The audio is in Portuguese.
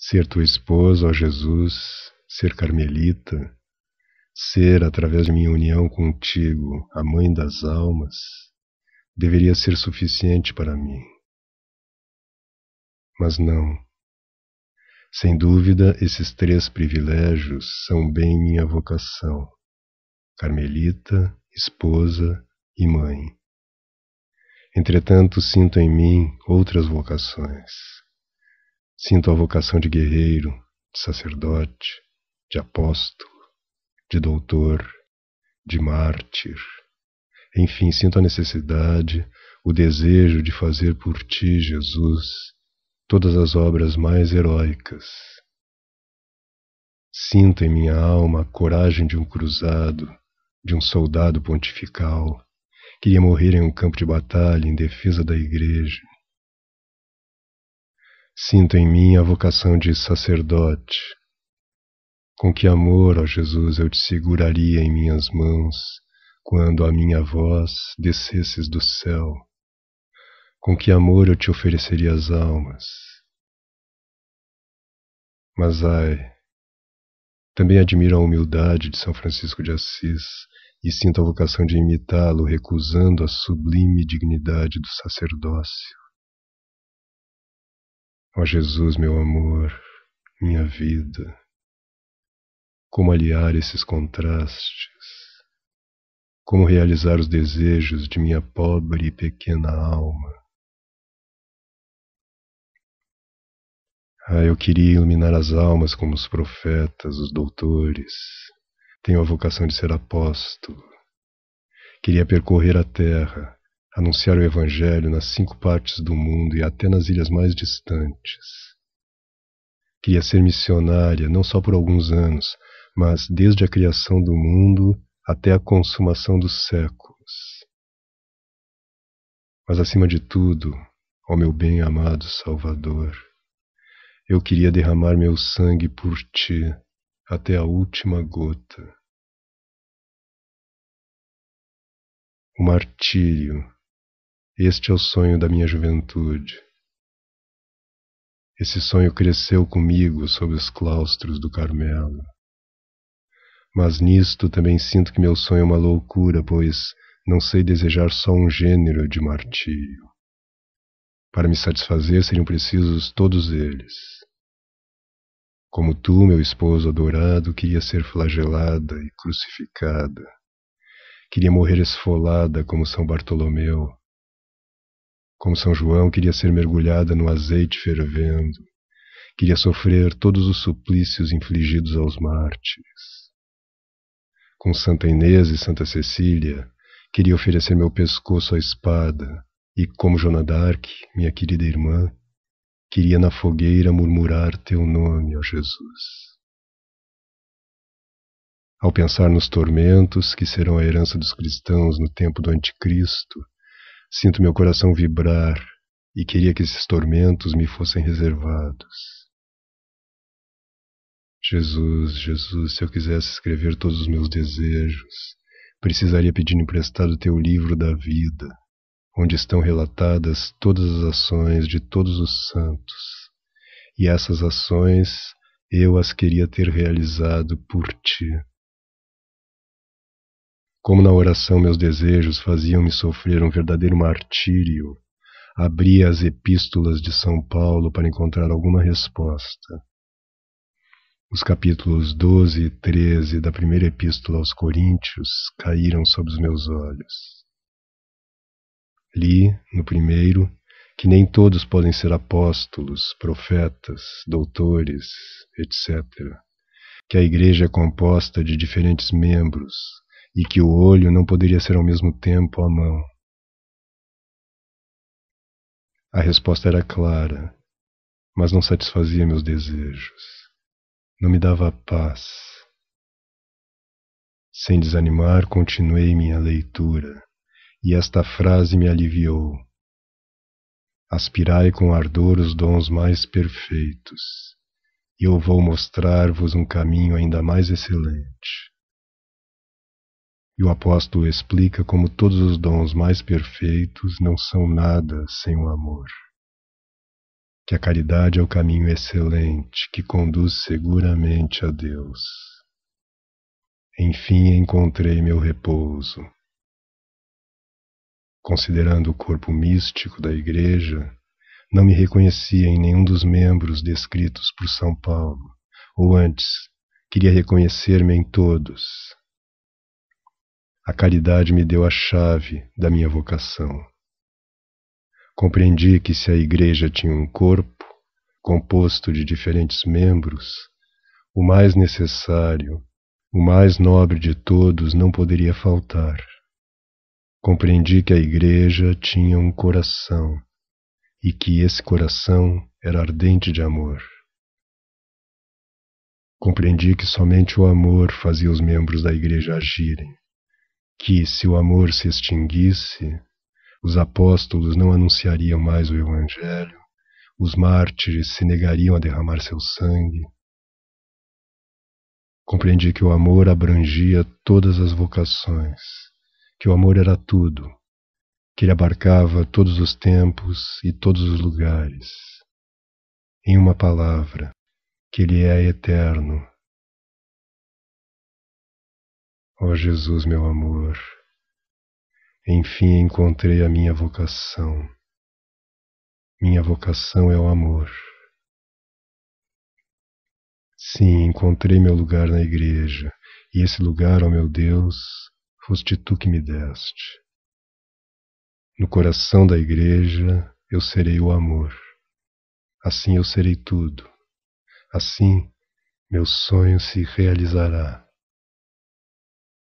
Ser tua esposa, ó Jesus, ser carmelita, ser, através de minha união contigo, a mãe das almas, deveria ser suficiente para mim. Mas não. Sem dúvida, esses três privilégios são bem minha vocação: carmelita, esposa e mãe. Entretanto, sinto em mim outras vocações. Sinto a vocação de guerreiro, de sacerdote, de apóstolo, de doutor, de mártir. Enfim, sinto a necessidade, o desejo de fazer por ti, Jesus, todas as obras mais heróicas. Sinto em minha alma a coragem de um cruzado, de um soldado pontifical, que ia morrer em um campo de batalha em defesa da Igreja Sinto em mim a vocação de sacerdote. Com que amor, ó Jesus, eu te seguraria em minhas mãos quando a minha voz descesses do céu. Com que amor eu te ofereceria as almas. Mas ai, também admiro a humildade de São Francisco de Assis e sinto a vocação de imitá-lo, recusando a sublime dignidade do sacerdócio. Ó oh Jesus, meu amor, minha vida, como aliar esses contrastes, como realizar os desejos de minha pobre e pequena alma. Ah, eu queria iluminar as almas como os profetas, os doutores. Tenho a vocação de ser apóstolo. Queria percorrer a terra, anunciar o Evangelho nas cinco partes do mundo e até nas ilhas mais distantes. Queria ser missionária não só por alguns anos, mas desde a criação do mundo até a consumação dos séculos. Mas acima de tudo, ó meu bem amado Salvador, eu queria derramar meu sangue por ti até a última gota. O martírio este é o sonho da minha juventude. Esse sonho cresceu comigo sob os claustros do Carmelo. Mas nisto também sinto que meu sonho é uma loucura, pois não sei desejar só um gênero de martírio. Para me satisfazer seriam precisos todos eles. Como tu, meu esposo adorado, queria ser flagelada e crucificada. Queria morrer esfolada como São Bartolomeu, como São João, queria ser mergulhada no azeite fervendo, queria sofrer todos os suplícios infligidos aos mártires. Com Santa Inês e Santa Cecília, queria oferecer meu pescoço à espada, e como Joana d'Arc, minha querida irmã, queria na fogueira murmurar teu nome, ó Jesus. Ao pensar nos tormentos que serão a herança dos cristãos no tempo do Anticristo, Sinto meu coração vibrar e queria que esses tormentos me fossem reservados. Jesus, Jesus, se eu quisesse escrever todos os meus desejos, precisaria pedir emprestado teu livro da vida, onde estão relatadas todas as ações de todos os santos. E essas ações eu as queria ter realizado por ti. Como na oração meus desejos faziam-me sofrer um verdadeiro martírio, abri as epístolas de São Paulo para encontrar alguma resposta. Os capítulos 12 e 13 da primeira epístola aos Coríntios caíram sob os meus olhos. Li, no primeiro, que nem todos podem ser apóstolos, profetas, doutores, etc. Que a igreja é composta de diferentes membros, e que o olho não poderia ser ao mesmo tempo a mão. A resposta era clara, mas não satisfazia meus desejos. Não me dava paz. Sem desanimar, continuei minha leitura, e esta frase me aliviou. Aspirai com ardor os dons mais perfeitos, e eu vou mostrar-vos um caminho ainda mais excelente. E o apóstolo explica como todos os dons mais perfeitos não são nada sem o amor. Que a caridade é o caminho excelente que conduz seguramente a Deus. Enfim encontrei meu repouso. Considerando o corpo místico da Igreja, não me reconhecia em nenhum dos membros descritos por São Paulo, ou antes, queria reconhecer-me em todos a caridade me deu a chave da minha vocação. Compreendi que se a Igreja tinha um corpo, composto de diferentes membros, o mais necessário, o mais nobre de todos não poderia faltar. Compreendi que a Igreja tinha um coração e que esse coração era ardente de amor. Compreendi que somente o amor fazia os membros da Igreja agirem que, se o amor se extinguisse, os apóstolos não anunciariam mais o Evangelho, os mártires se negariam a derramar seu sangue. Compreendi que o amor abrangia todas as vocações, que o amor era tudo, que ele abarcava todos os tempos e todos os lugares. Em uma palavra, que ele é eterno Ó Jesus, meu amor, enfim encontrei a minha vocação. Minha vocação é o amor. Sim, encontrei meu lugar na igreja, e esse lugar, ó meu Deus, foste tu que me deste. No coração da igreja eu serei o amor. Assim eu serei tudo. Assim meu sonho se realizará.